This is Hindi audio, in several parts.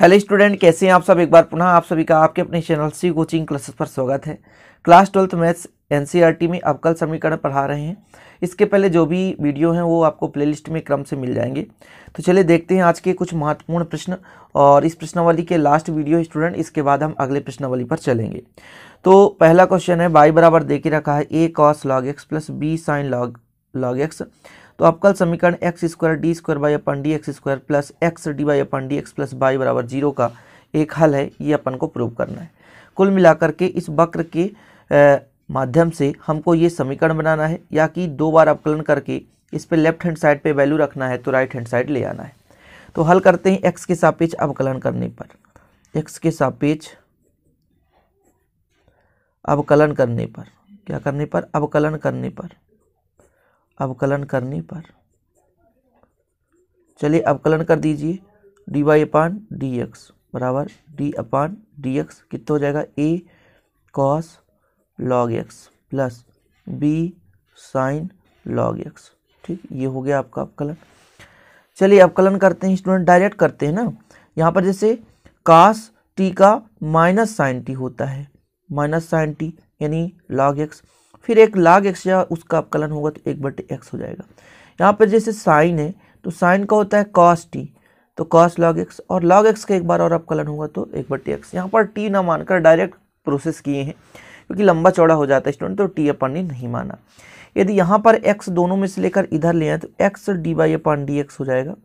हेलो स्टूडेंट कैसे हैं आप सब एक बार पुनः आप सभी का आपके अपने चैनल सी कोचिंग क्लासेस पर स्वागत है क्लास ट्वेल्थ मैथ्स एनसीईआरटी में अवकल समीकरण पढ़ा रहे हैं इसके पहले जो भी वीडियो हैं वो आपको प्लेलिस्ट में क्रम से मिल जाएंगे तो चलिए देखते हैं आज के कुछ महत्वपूर्ण प्रश्न और इस प्रश्नावली के लास्ट वीडियो स्टूडेंट इसके बाद हम अगले प्रश्नावली पर चलेंगे तो पहला क्वेश्चन है बाई बराबर दे के रखा है a cos log x plus b sine log log x तो आपका समीकरण x square d square y upon d x square plus x d y upon d x plus y बराबर जीरो का एक हल है ये अपन को प्रूव करना है कुल मिलाकर के इस वक्र के आ, माध्यम से हमको ये समीकरण बनाना है या कि दो बार अवकलन करके इस पर लेफ्ट हैंड साइड पर वैल्यू रखना है तो राइट हैंड साइड ले आना है तो हल करते हैं एक्स के सापेक्ष अवकलन करने पर एक्स के सापेक्ष अवकलन करने पर क्या करने पर अवकलन करने पर अवकलन करने पर चलिए अवकलन कर दीजिए d y upon d x बराबर डी अपान डी एक्स कितना हो जाएगा a cos log x plus b sine log x ठीक ये हो गया आपका अवकलन चलिए अवकलन करते हैं स्टूडेंट डायरेक्ट करते हैं ना यहाँ पर जैसे कास टी का माइनस साइन टी होता है माइनस साइन टी यानी लॉग एक्स फिर एक लाग एक्स या उसका अपकलन होगा तो एक बटे एक्स हो जाएगा यहाँ पर जैसे साइन है तो साइन का होता है कॉस टी तो कॉस लॉग एक्स और लॉग एक्स का एक बार और अपकलन होगा तो एक बटे एक्स यहाँ पर टी ना मानकर डायरेक्ट प्रोसेस किए हैं क्योंकि लंबा चौड़ा हो जाता है स्टूडेंट तो टी अपन ने नहीं माना यदि यहाँ पर एक्स दोनों में से लेकर इधर ले आए तो x d y upon d x हो जाएगा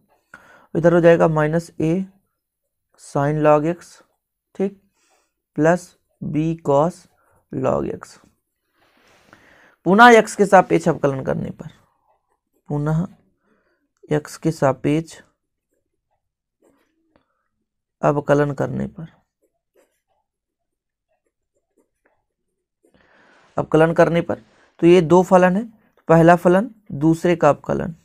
इधर हो जाएगा minus a sine log x ठीक plus b cos log x पुनः यक्ष के सापेक्ष अवकलन करने पर पुनः यक्ष के सापेक्ष अवकलन करने पर अवकलन करने पर तो ये दो फलन है पहला फलन दूसरे का अवकलन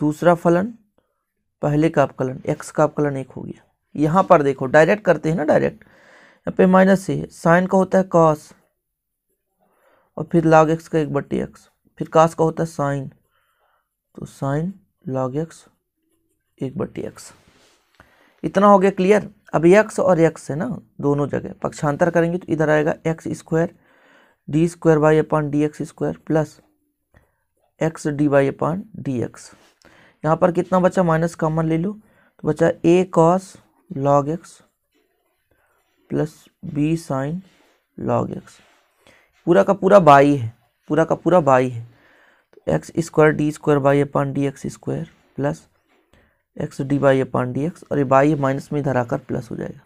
दूसरा फलन पहले का अवकलन एक्स का अवकलन एक हो गया यहां पर देखो डायरेक्ट करते हैं ना डायरेक्ट यहाँ पे माइनस से साइन का होता है कॉस और फिर लॉग एक्स का एक बट्टी एक्स फिर कास का होता है साइन तो साइन लॉग एक्स एक बट्टी एक्स इतना हो गया क्लियर अब एक्स और एक्स है ना दोनों जगह पक्षांतर करेंगे तो इधर आएगा x square d square y upon d x square plus x d y upon d x यहाँ पर कितना बचा माइनस कॉमन ले लो तो बचा a cos log x plus b sine log x पूरा का पूरा बाई है पूरा का पूरा बाई है तो x square d square y upon d x square plus x d y upon d x और ये बाई माइनस में इधर आकर प्लस हो जाएगा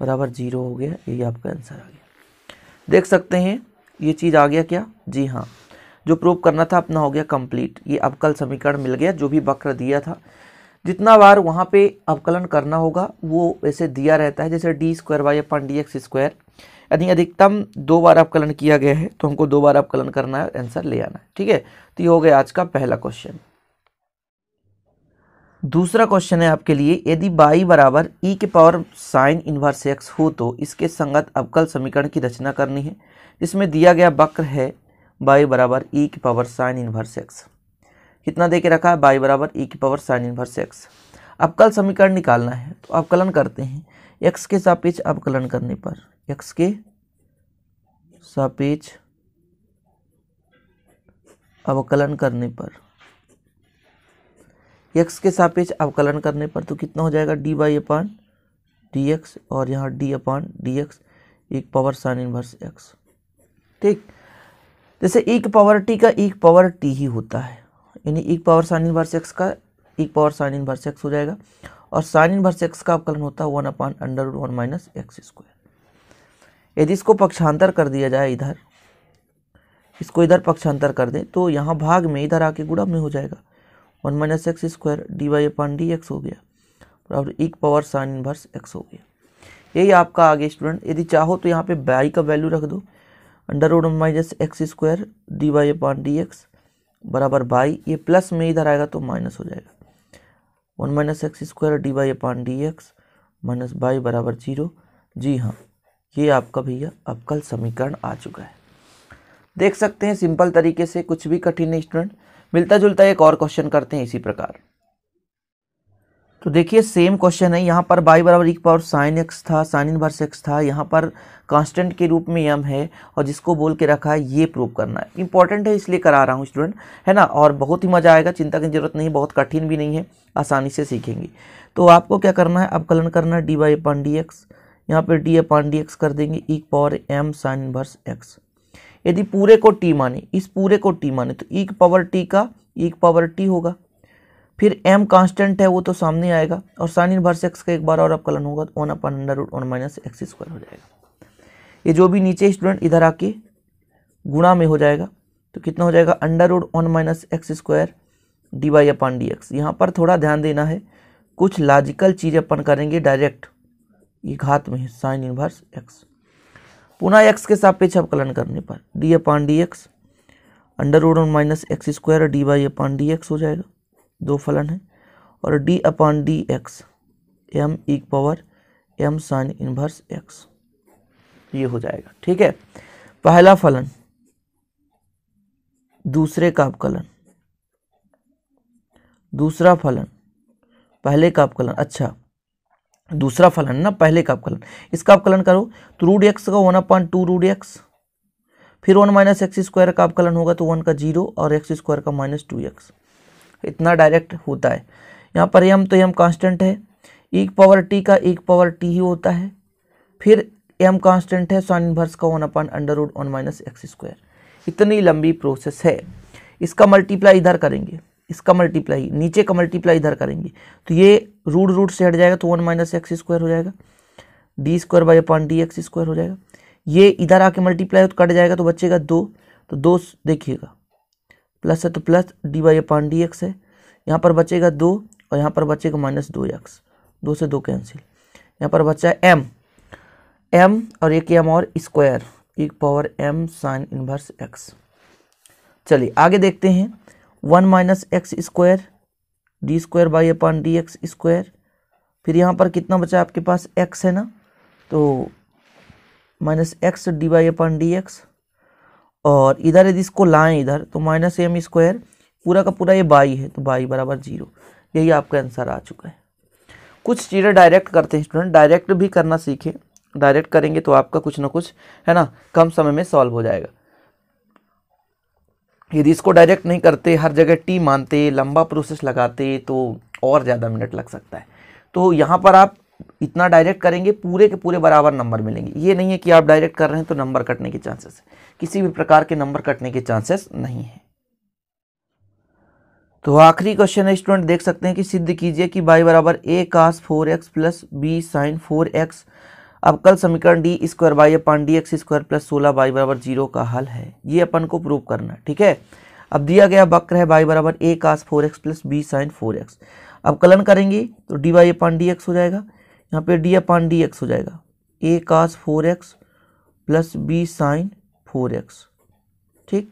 बराबर जीरो हो गया यही आपका आंसर आ गया देख सकते हैं ये चीज़ आ गया क्या जी हाँ जो प्रूव करना था अपना हो गया कंप्लीट ये अवकल समीकरण मिल गया जो भी वक्र दिया था जितना बार वहाँ पे अवकलन करना होगा वो ऐसे दिया रहता है जैसे d square y upon d x square यदि अधिकतम दो बार अवकलन किया गया है तो हमको दो बार अवकलन करना है आंसर ले आना है ठीक है तो ये हो गया आज का पहला क्वेश्चन दूसरा क्वेश्चन है आपके लिए यदि बाई बराबर ई e के पावर साइन इन्वर्स एक्स हो तो इसके संगत अवकल समीकरण की रचना करनी है इसमें दिया गया वक्र है बाई बराबर ई e के पावर साइन इनवर्स एक्स कितना दे के रखा है बाई बराबर ई e के पावर साइन इन्वर्स एक्स अवकल समीकरण निकालना है तो अवकलन करते हैं एक्स के सापेक्ष अवकलन करने पर एक्स के सापेक्ष अवकलन करने पर एक्स के सापेक्ष अवकलन करने पर तो कितना हो जाएगा d y upon d x और यहाँ डी अपान डी एक्स एक पावर साइन इनवर्स एक्स ठीक जैसे एक पावर टी का एक पावर टी ही होता है यानी एक पावर साइन इनवर्स एक्स का एक पावर साइन इनवर्स एक्स हो जाएगा और साइन इनवर्स एक्स का अवकलन होता है one upon under one minus x square यदि इसको पक्षांतर कर दिया जाए इधर इसको इधर पक्षांतर कर दें तो यहाँ भाग में इधर आके गुड़ा में हो जाएगा one minus x square d y upon d x हो गया बराबर एक पावर साइन इनवर्स एक्स हो गया यही आपका आगे स्टूडेंट यदि चाहो तो यहाँ पे बाई का वैल्यू रख दो under root minus x square d y upon d x बराबर बाई ये प्लस में इधर आएगा तो माइनस हो जाएगा one minus x square d y upon d x minus y बराबर जीरो जी हाँ ये आपका भैया कल समीकरण आ चुका है देख सकते हैं सिंपल तरीके से कुछ भी कठिन स्टूडेंट मिलता जुलता एक और क्वेश्चन करते हैं इसी प्रकार तो देखिए सेम क्वेश्चन है यहाँ पर बाई बराबर एक पावर साइन एक्स था साइन इन वर्स एक्स था यहाँ पर कांस्टेंट के रूप में यम है और जिसको बोल के रखा है ये प्रूव करना है इंपॉर्टेंट है इसलिए करा रहा हूँ स्टूडेंट है ना और बहुत ही मज़ा आएगा चिंता की जरूरत नहीं बहुत कठिन भी नहीं है आसानी से सीखेंगे तो आपको क्या करना है अवकलन करना है d y upon d x यहाँ पर डी अपन डी एक्स कर देंगे एक power m sine inverse x यदि पूरे को टी माने इस पूरे को टी माने तो एक पावर टी का एक पावर टी होगा फिर m कांस्टेंट है वो तो सामने आएगा और साइन इनवर्स एक्स का एक बार और अवकलन होगा तो one upon under root one minus x square हो जाएगा ये जो भी नीचे स्टूडेंट इधर आके गुणा में हो जाएगा तो कितना हो जाएगा under root one minus x square d y upon d x यहाँ पर थोड़ा ध्यान देना है कुछ लॉजिकल चीज़ अपन करेंगे डायरेक्ट ये घात में साइन इनवर्स एक्स पुनः एक्स के सापेक्ष अवकलन करने पर d upon d x under root one minus x square d y upon d x हो जाएगा दो फलन है और d upon d x m e power m sine inverse x ये हो जाएगा ठीक है पहला फलन दूसरे का अवकलन दूसरा फलन पहले का अवकलन अच्छा दूसरा फलन ना पहले का अवकलन इसका अवकलन करो तो रूड एक्स का one upon two root x फिर वन माइनस एक्स स्क्वायर का अवकलन होगा तो वन का जीरो और एक्स स्क्वायर का माइनस टू एक्स इतना डायरेक्ट होता है यहाँ पर एम तो एम कांस्टेंट है एक पावर टी का एक पावर टी ही होता है फिर एम कांस्टेंट है सॉन इनवर्स का one upon under root one minus x square इतनी लंबी प्रोसेस है इसका मल्टीप्लाई इधर करेंगे इसका मल्टीप्लाई नीचे का मल्टीप्लाई इधर करेंगे तो ये रूट रूट से हट जाएगा तो वन माइनस एक्स स्क्वायर हो जाएगा d square y upon d x square हो जाएगा ये इधर आके मल्टीप्लाई तो कट जाएगा तो बचेगा दो तो दो देखिएगा प्लस है तो plus d y upon d x है यहाँ पर बचेगा दो और यहाँ पर बचेगा माइनस दो एक्स दो से दो कैंसिल यहाँ पर बचा है एम एम और एक एम और स्क्वायर एक power m sine inverse x चलिए आगे देखते हैं one minus x square d square y upon d x square फिर यहाँ पर कितना बचा आपके पास एक्स है ना तो minus x d y upon d x और इधर यदि इसको लाएं इधर तो माइनस एम स्क्वायर पूरा का पूरा ये बाई है तो बाई बराबर जीरो यही आपका आंसर आ चुका है कुछ चीज़ें डायरेक्ट करते हैं स्टूडेंट डायरेक्ट भी करना सीखें डायरेक्ट करेंगे तो आपका कुछ ना कुछ है ना कम समय में सॉल्व हो जाएगा यदि इसको डायरेक्ट नहीं करते हर जगह टी मानते लंबा प्रोसेस लगाते तो और ज़्यादा मिनट लग सकता है तो यहाँ पर आप इतना डायरेक्ट करेंगे पूरे के पूरे बराबर नंबर मिलेंगे ये नहीं है कि आप डायरेक्ट कर रहे हैं तो नंबर कटने के चांसेस है किसी भी प्रकार के नंबर कटने के चांसेस नहीं है तो आखिरी क्वेश्चन है स्टूडेंट देख सकते हैं कि सिद्ध कीजिए कि बाई बराबर a cos four x plus b sine four x अब कल समीकरण d square y upon d x square plus सोलह बाई बराबर जीरो का हल है ये अपन को प्रूव करना ठीक है अब दिया गया वक्र है बाई बराबर a cos four x plus b sine four x अब कलन करेंगे तो d y upon d x हो जाएगा यहाँ पे डी अपान डी एक्स हो जाएगा a cos four x plus b sine four x ठीक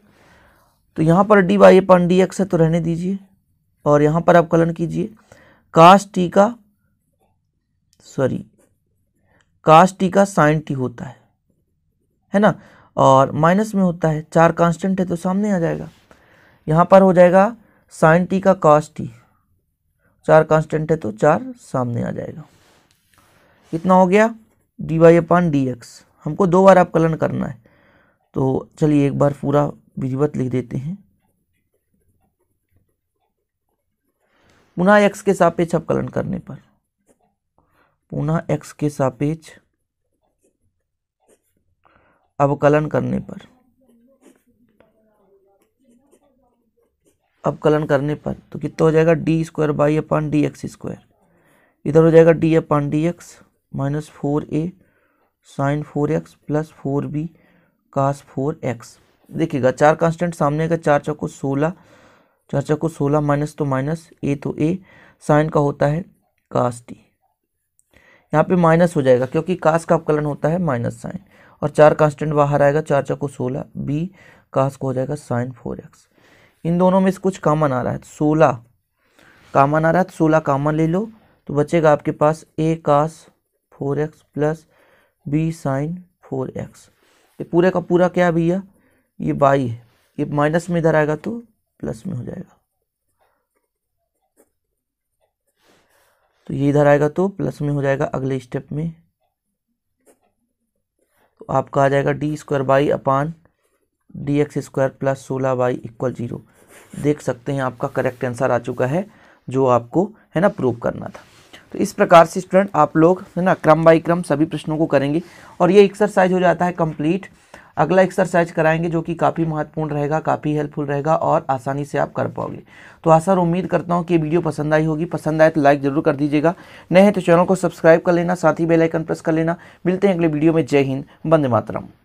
तो यहाँ पर d y upon d x है तो रहने दीजिए और यहाँ पर आप कलन कीजिए कास टी का सॉरी कास टी का साइन टी होता है है ना और माइनस में होता है चार कांस्टेंट है तो सामने आ जाएगा यहाँ पर हो जाएगा साइन टी का कास टी चार कांस्टेंट है तो चार सामने आ जाएगा कितना हो गया d y upon d x हमको दो बार अवकलन करना है तो चलिए एक बार पूरा विधिवत लिख देते हैं पुनः एक्स के सापेक्ष अवकलन करने पर पुनः एक्स के सापेक्ष अवकलन करने पर अवकलन करने पर तो कितना हो जाएगा d square y upon d x square इधर हो जाएगा d upon d x minus four a sine four x plus four b cos four x देखिएगा चार कांस्टेंट सामने का चार चौको सोलह चार चौको सोलह माइनस तो माइनस ए तो ए साइन का होता है कास टी यहाँ पे माइनस हो जाएगा क्योंकि कास का अवकलन होता है माइनस साइन और चार कांस्टेंट बाहर आएगा चार चौको सोलह बी कास को हो जाएगा साइन फोर एक्स इन दोनों में से कुछ कामन आ रहा है तो सोलह कामन आ रहा है तो सोलह कामन ले लो तो बचेगा आपके पास a cos four x plus b sine four x ये तो पूरे का पूरा क्या भैया ये बाई है ये माइनस में इधर आएगा तो प्लस में हो जाएगा तो ये इधर आएगा तो प्लस में हो जाएगा अगले स्टेप में तो आपका आ जाएगा d square y upon d x square plus सोलह बाई इक्वल जीरो देख सकते हैं आपका करेक्ट आंसर आ चुका है जो आपको है ना प्रूव करना था तो इस प्रकार से स्टूडेंट आप लोग है ना क्रम बाई क्रम सभी प्रश्नों को करेंगे और ये एक्सरसाइज हो जाता है कंप्लीट अगला एक्सरसाइज कराएंगे जो कि काफ़ी महत्वपूर्ण रहेगा काफ़ी हेल्पफुल रहेगा और आसानी से आप कर पाओगे तो आशा और उम्मीद करता हूँ कि वीडियो पसंद आई होगी पसंद आए तो लाइक जरूर कर दीजिएगा नए हैं तो चैनल को सब्सक्राइब कर लेना साथ ही बेलाइकन प्रेस कर लेना मिलते हैं अगले वीडियो में जय हिंद बंदे मातरम